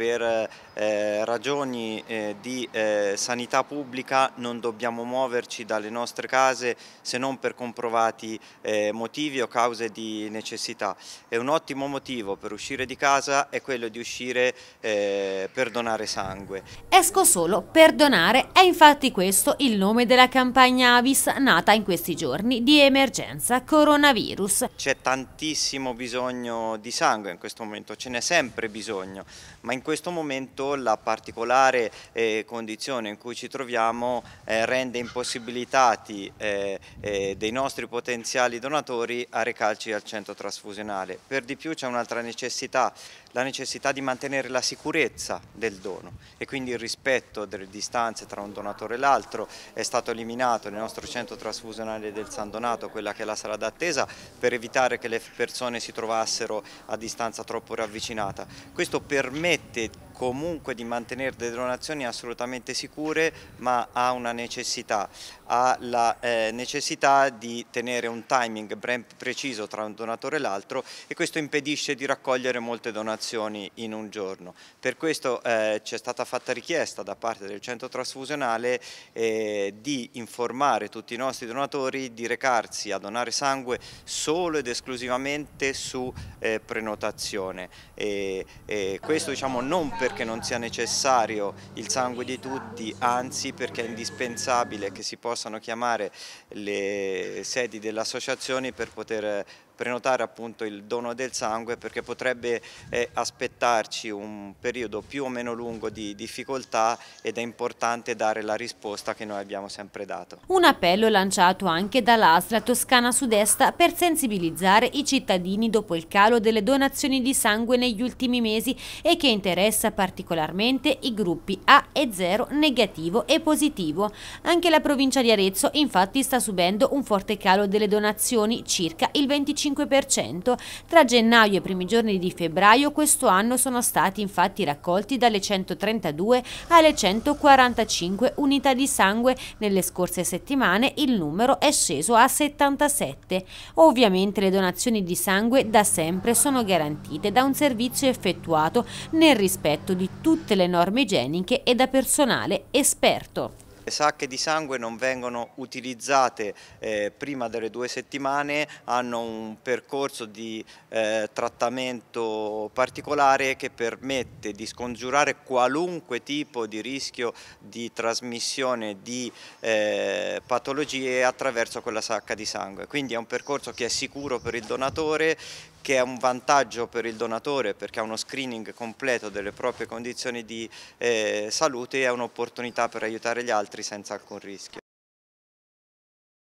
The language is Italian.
per eh, ragioni eh, di eh, sanità pubblica non dobbiamo muoverci dalle nostre case se non per comprovati eh, motivi o cause di necessità. E un ottimo motivo per uscire di casa è quello di uscire eh, per donare sangue. Esco solo per donare, è infatti questo il nome della campagna Avis nata in questi giorni di emergenza coronavirus. C'è tantissimo bisogno di sangue in questo momento, ce n'è sempre bisogno, ma in questo questo momento la particolare eh, condizione in cui ci troviamo eh, rende impossibilitati eh, eh dei nostri potenziali donatori a recarci al centro trasfusionale. Per di più c'è un'altra necessità, la necessità di mantenere la sicurezza del dono e quindi il rispetto delle distanze tra un donatore e l'altro è stato eliminato nel nostro centro trasfusionale del San Donato, quella che è la sala d'attesa, per evitare che le persone si trovassero a distanza troppo ravvicinata. Questo permette et comunque di mantenere delle donazioni assolutamente sicure ma ha una necessità, ha la eh, necessità di tenere un timing ben preciso tra un donatore e l'altro e questo impedisce di raccogliere molte donazioni in un giorno. Per questo eh, c'è stata fatta richiesta da parte del centro trasfusionale eh, di informare tutti i nostri donatori di recarsi a donare sangue solo ed esclusivamente su eh, prenotazione. E, e questo diciamo non per perché non sia necessario il sangue di tutti, anzi perché è indispensabile che si possano chiamare le sedi delle associazioni per poter prenotare appunto il dono del sangue perché potrebbe eh, aspettarci un periodo più o meno lungo di difficoltà ed è importante dare la risposta che noi abbiamo sempre dato. Un appello lanciato anche dall'Astra Toscana Sud-Est per sensibilizzare i cittadini dopo il calo delle donazioni di sangue negli ultimi mesi e che interessa particolarmente i gruppi A e 0 negativo e positivo. Anche la provincia di Arezzo infatti sta subendo un forte calo delle donazioni, circa il 25%. 25%. Tra gennaio e i primi giorni di febbraio questo anno sono stati infatti raccolti dalle 132 alle 145 unità di sangue. Nelle scorse settimane il numero è sceso a 77. Ovviamente le donazioni di sangue da sempre sono garantite da un servizio effettuato nel rispetto di tutte le norme igieniche e da personale esperto sacche di sangue non vengono utilizzate eh, prima delle due settimane, hanno un percorso di eh, trattamento particolare che permette di scongiurare qualunque tipo di rischio di trasmissione di eh, patologie attraverso quella sacca di sangue. Quindi è un percorso che è sicuro per il donatore, che è un vantaggio per il donatore perché ha uno screening completo delle proprie condizioni di eh, salute e è un'opportunità per aiutare gli altri senza alcun rischio.